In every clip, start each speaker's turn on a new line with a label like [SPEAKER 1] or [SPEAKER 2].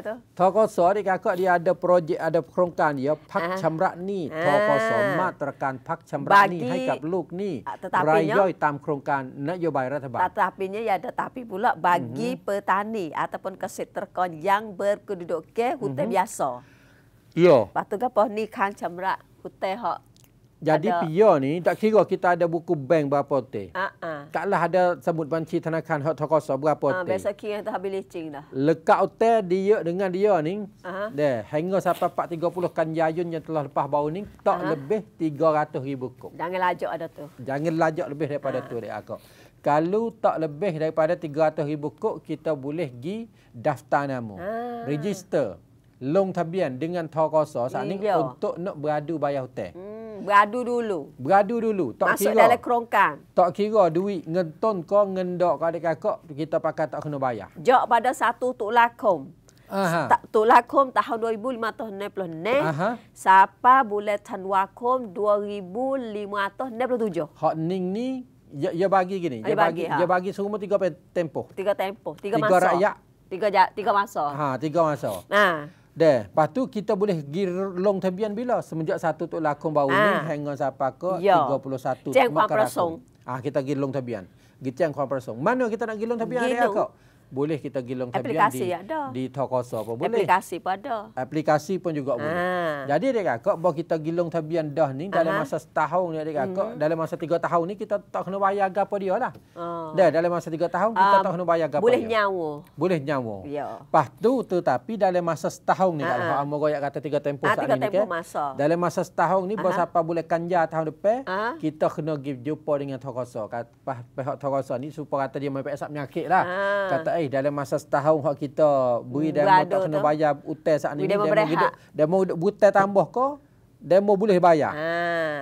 [SPEAKER 1] tu?
[SPEAKER 2] Tokoso ni kakak dia ada projek, ada kerongkan dia. Ya, Pak ah. Chamra ni. Tokoso ah. uh matrakan Pak Chamra ni. Haikap luk ni. Ah, Rayoi tam kerongkan nayobai ratabat.
[SPEAKER 1] Tetapinya ya tetapi pula bagi uh mhm. -huh. petani ataupun kesetrakan yang berkedudukan ke hutan uh mhm. -huh. biasa. Ya. Lepas tu ni kan Camrak hutan yang
[SPEAKER 2] jadi ada. pior ni tak kira kita ada buku bank berapa te. Uh, uh. Taklah ada sebut banci tanakan hak terkosa berapa uh, te. Biasa
[SPEAKER 1] kira dah habis leceng dah.
[SPEAKER 2] Lekat hotel dia dengan dia ni. Uh-huh. Deh, hingga sampai 430 kan jayun yang telah lepas baru ni. Tak uh-huh. lebih 300 ribu kok.
[SPEAKER 1] Jangan lajak ada tu.
[SPEAKER 2] Jangan lajak lebih daripada uh-huh. tu dek aku. Ah, Kalau tak lebih daripada 300 ribu kok, kita boleh gi daftar nama. Uh. Ha. Register. Long tabian dengan terkosa saat ni untuk nak beradu bayar hotel. Hmm
[SPEAKER 1] beradu dulu.
[SPEAKER 2] Beradu dulu. Tak Masuk kira. dalam kerongkang. Tak kira duit ngenton kau ngendok kau adik kakak kita pakai tak kena bayar.
[SPEAKER 1] Jok pada satu tok lakom. Aha. Tok lakom tahun 2566 Sapa bulan Tanwakom 2567. Hak ning ni ya, ya bagi gini. Ya, ya bagi. Ya
[SPEAKER 2] bagi semua tiga tempoh.
[SPEAKER 1] Tiga tempoh. Tiga, tiga masa. Tiga rakyat. Tiga, tiga masa.
[SPEAKER 2] Ha, tiga masa. Nah. Deh, lepas tu kita boleh pergi long tebian bila? Semenjak satu tu lakon baru ha. ni, ah. hang on siapa ke? Ya. 31. Cik Kuan Ah, kita pergi long tebian. Gitu yang Kuan Mana kita nak pergi long tebian hari akak? boleh kita gilang kabian di, di Tokoso pun boleh. Aplikasi pun ada. Aplikasi pun juga ha. boleh. Jadi adik kakak, bahawa kita gilang kabian dah ni dalam Aha. masa setahun ni adik kakak, hmm. dalam masa tiga tahun ni kita tak kena bayar gapa dia lah. Oh. Dah, dalam masa tiga tahun kita um, tak kena bayar gapa boleh dia. Nyawa. Boleh nyawa. Boleh nyawa. Lepas tu tetapi dalam masa setahun ni, kalau ah, ah. Amo Goyak kata tiga tempoh saat ni Tiga masa. dalam masa setahun ni, bahawa siapa boleh kanjar tahun depan, Aha. kita kena give jumpa dengan Tokoso. Pihak Tokoso ni, supaya kata dia mempunyai sakit lah. Aha. Kata, Ai, eh, dalam masa setahun hak kita beri hmm, dan tak kena bayar hutang saat ini. Demo hidup, demo hutang tambah ke? Demo boleh bayar.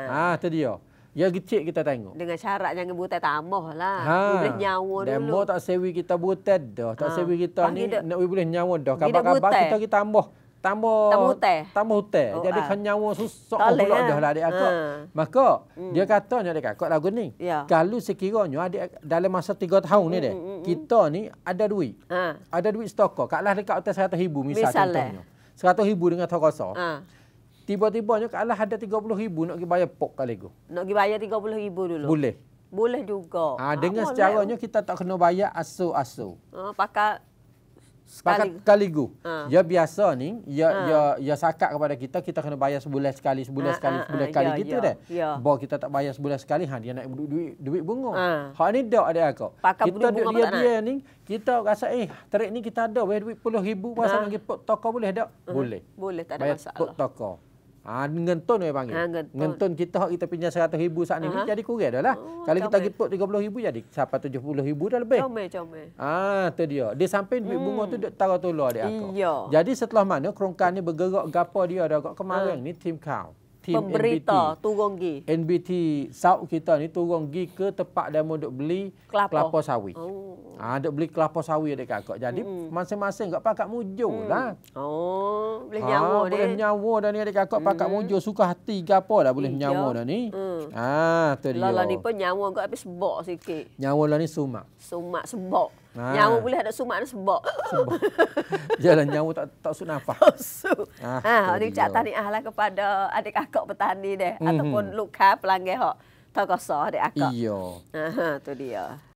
[SPEAKER 2] Ha. Ha, tu dia. Ya kecil kita tengok.
[SPEAKER 1] Dengan syarat jangan buta tambah lah. Ha. Boleh nyawa dulu. Demo
[SPEAKER 2] tak sewi kita buta dah. Tak ha. sewi kita Pahit ni nak boleh nyawa dah. Khabar-khabar kita kita tambah tambah tambah hutang. Tambah hutang. Oh, Jadi ah. kan nyawa susah pula lah. dah lah adik aku, ah. Maka hmm. dia kata katanya adik akak lagu ni. Ya. Kalau sekiranya adik dalam masa 3 tahun ni hmm, dia, hmm, kita ni ada duit. Ha. Ada duit stok. Kalah dekat hotel 100,000 misal misalnya. Lah. contohnya. 100,000 dengan terasa. Ha. Tiba-tibanya kalah ada ribu nak pergi bayar pok kali tu.
[SPEAKER 1] Nak pergi bayar ribu dulu? Boleh. Boleh juga. Ha, dengan ha, secaranya
[SPEAKER 2] kita tak kena bayar asu-asu.
[SPEAKER 1] Ha, pakai
[SPEAKER 2] Sekali. Sekaligus. Ha. Ya biasa ni, ya ha. ya ya sakat kepada kita kita kena bayar sebulan sekali, sebulan ha, ha sekali, ha. sebulan ha, sekali ya, gitu ya, dah. Ya. Bo kita tak bayar sebulan sekali, ha dia nak duit duit bunga. Ha. Hak ni dak ada aku. Kita duit dia dia ni, kita rasa eh tarik ni kita ada bayar duit 10000 pasal ha. nak pergi toko boleh dak? Ha. Boleh. Boleh tak ada masalah. Bayar toko. Ha, ngenton dia panggil. Ha, ngenton. kita hak kita pinjam 100 ribu saat ni, ha? jadi kurang dah lah. Oh, Kalau kita giput 30 ribu, jadi sampai 70 ribu dah lebih.
[SPEAKER 1] Comel, comel.
[SPEAKER 2] Ah, tu dia. Dia sampai duit bunga hmm. tu, dia taruh tolong dia aku. Iya. Jadi setelah mana, kerongkan ni bergerak gapa dia dah kat kemarin ha. ni, tim kau tim NBT. NBT South kita ni turun pergi ke tempat demo duk beli kelapa, kelapa sawi. Oh. Ha, duk beli kelapa sawi dekat kak. Jadi hmm. masing-masing kak pakak mujur hmm. lah. Oh,
[SPEAKER 1] boleh ha, nyawa boleh dia. Boleh
[SPEAKER 2] nyawa dah ni dekat kak pakak hmm. mujur. Suka hati ke apa lah boleh nyawa dah ni. Hmm. Ah, tu dia. Lala ni pun
[SPEAKER 1] nyawa kau habis sebok sikit.
[SPEAKER 2] Nyawa lah ni sumak.
[SPEAKER 1] Sumak sebok. Ah. Nyawa boleh ada sumak ni sebok. Sebok.
[SPEAKER 2] Jalan nyawa tak
[SPEAKER 1] tak sun apa. Ah, ah ni cak tahniah lah kepada adik kakak petani deh mm-hmm. ataupun luka pelanggan hok. Tak kosong adik kakak. Iya. Ah, tu dia.